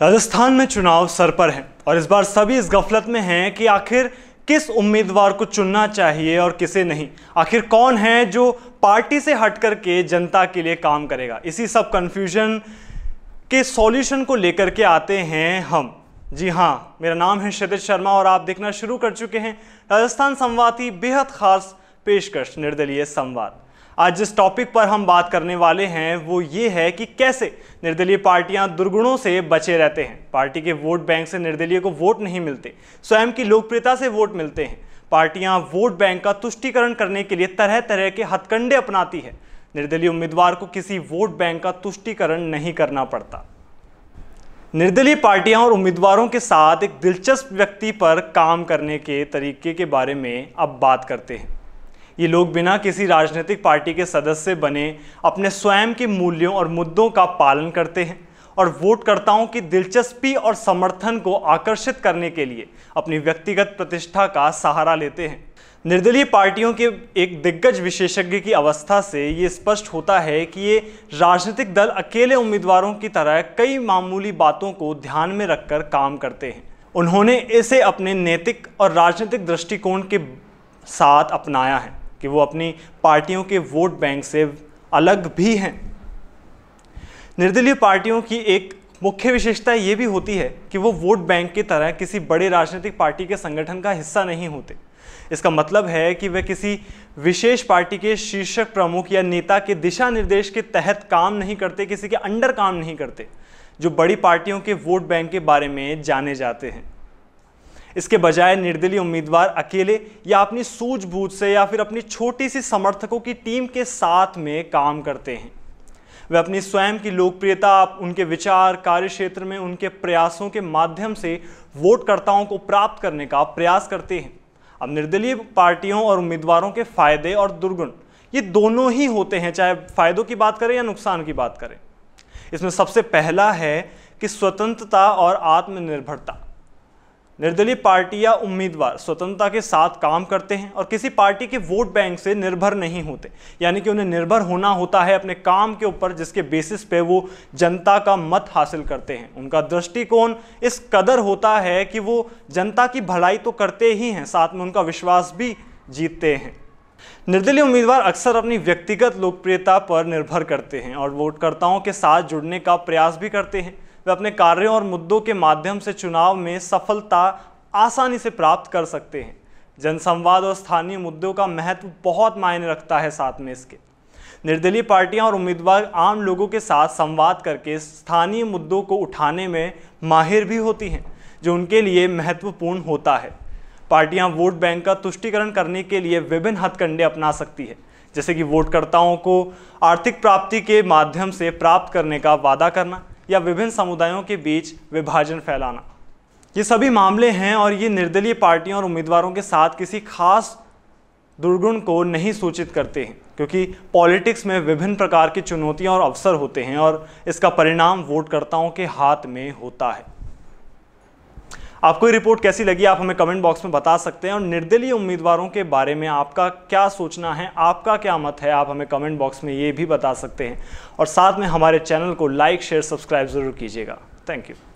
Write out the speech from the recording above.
राजस्थान में चुनाव सर पर है और इस बार सभी इस गफलत में हैं कि आखिर किस उम्मीदवार को चुनना चाहिए और किसे नहीं आखिर कौन है जो पार्टी से हट कर के जनता के लिए काम करेगा इसी सब कन्फ्यूजन के सॉल्यूशन को लेकर के आते हैं हम जी हाँ मेरा नाम है क्षितिज शर्मा और आप देखना शुरू कर चुके हैं राजस्थान संवाद की बेहद खास पेशकश निर्दलीय संवाद आज जिस टॉपिक पर हम बात करने वाले हैं वो ये है कि कैसे निर्दलीय पार्टियां दुर्गुणों से बचे रहते हैं पार्टी के वोट बैंक से निर्दलीय को वोट नहीं मिलते स्वयं की लोकप्रियता से वोट मिलते हैं पार्टियां वोट बैंक का तुष्टिकरण करने के लिए तरह तरह के हथकंडे अपनाती है निर्दलीय उम्मीदवार को किसी वोट बैंक का तुष्टिकरण नहीं करना पड़ता निर्दलीय पार्टियां और उम्मीदवारों के साथ एक दिलचस्प व्यक्ति पर काम करने के तरीके के बारे में अब बात करते हैं ये लोग बिना किसी राजनीतिक पार्टी के सदस्य बने अपने स्वयं के मूल्यों और मुद्दों का पालन करते हैं और वोटकर्ताओं की दिलचस्पी और समर्थन को आकर्षित करने के लिए अपनी व्यक्तिगत प्रतिष्ठा का सहारा लेते हैं निर्दलीय पार्टियों के एक दिग्गज विशेषज्ञ की अवस्था से ये स्पष्ट होता है कि ये राजनीतिक दल अकेले उम्मीदवारों की तरह कई मामूली बातों को ध्यान में रखकर काम करते हैं उन्होंने इसे अपने नैतिक और राजनीतिक दृष्टिकोण के साथ अपनाया है कि वो अपनी पार्टियों के वोट बैंक से अलग भी हैं निर्दलीय पार्टियों की एक मुख्य विशेषता ये भी होती है कि वो वोट बैंक की तरह किसी बड़े राजनीतिक पार्टी के संगठन का हिस्सा नहीं होते इसका मतलब है कि वे किसी विशेष पार्टी के शीर्षक प्रमुख या नेता के दिशा निर्देश के तहत काम नहीं करते किसी के अंडर काम नहीं करते जो बड़ी पार्टियों के वोट बैंक के बारे में जाने जाते हैं इसके बजाय निर्दलीय उम्मीदवार अकेले या अपनी सूझबूझ से या फिर अपनी छोटी सी समर्थकों की टीम के साथ में काम करते हैं वे अपनी स्वयं की लोकप्रियता उनके विचार कार्य क्षेत्र में उनके प्रयासों के माध्यम से वोटकर्ताओं को प्राप्त करने का प्रयास करते हैं अब निर्दलीय पार्टियों और उम्मीदवारों के फायदे और दुर्गुण ये दोनों ही होते हैं चाहे फायदों की बात करें या नुकसान की बात करें इसमें सबसे पहला है कि स्वतंत्रता और आत्मनिर्भरता निर्दलीय पार्टी या उम्मीदवार स्वतंत्रता के साथ काम करते हैं और किसी पार्टी के वोट बैंक से निर्भर नहीं होते यानी कि उन्हें निर्भर होना होता है अपने काम के ऊपर जिसके बेसिस पे वो जनता का मत हासिल करते हैं उनका दृष्टिकोण इस कदर होता है कि वो जनता की भलाई तो करते ही हैं साथ में उनका विश्वास भी जीतते हैं निर्दलीय उम्मीदवार अक्सर अपनी व्यक्तिगत लोकप्रियता पर निर्भर करते हैं और वोटकर्ताओं के साथ जुड़ने का प्रयास भी करते हैं वे अपने कार्यों और मुद्दों के माध्यम से चुनाव में सफलता आसानी से प्राप्त कर सकते हैं जनसंवाद और स्थानीय मुद्दों का महत्व बहुत मायने रखता है साथ में इसके निर्दलीय पार्टियां और उम्मीदवार आम लोगों के साथ संवाद करके स्थानीय मुद्दों को उठाने में माहिर भी होती हैं जो उनके लिए महत्वपूर्ण होता है पार्टियां वोट बैंक का तुष्टिकरण करने के लिए विभिन्न हथकंडे अपना सकती है जैसे कि वोटकर्ताओं को आर्थिक प्राप्ति के माध्यम से प्राप्त करने का वादा करना या विभिन्न समुदायों के बीच विभाजन फैलाना ये सभी मामले हैं और ये निर्दलीय पार्टियों और उम्मीदवारों के साथ किसी खास दुर्गुण को नहीं सूचित करते हैं क्योंकि पॉलिटिक्स में विभिन्न प्रकार की चुनौतियां और अवसर होते हैं और इसका परिणाम वोटकर्ताओं के हाथ में होता है आपको ये रिपोर्ट कैसी लगी आप हमें कमेंट बॉक्स में बता सकते हैं और निर्दलीय उम्मीदवारों के बारे में आपका क्या सोचना है आपका क्या मत है आप हमें कमेंट बॉक्स में ये भी बता सकते हैं और साथ में हमारे चैनल को लाइक शेयर सब्सक्राइब ज़रूर कीजिएगा थैंक यू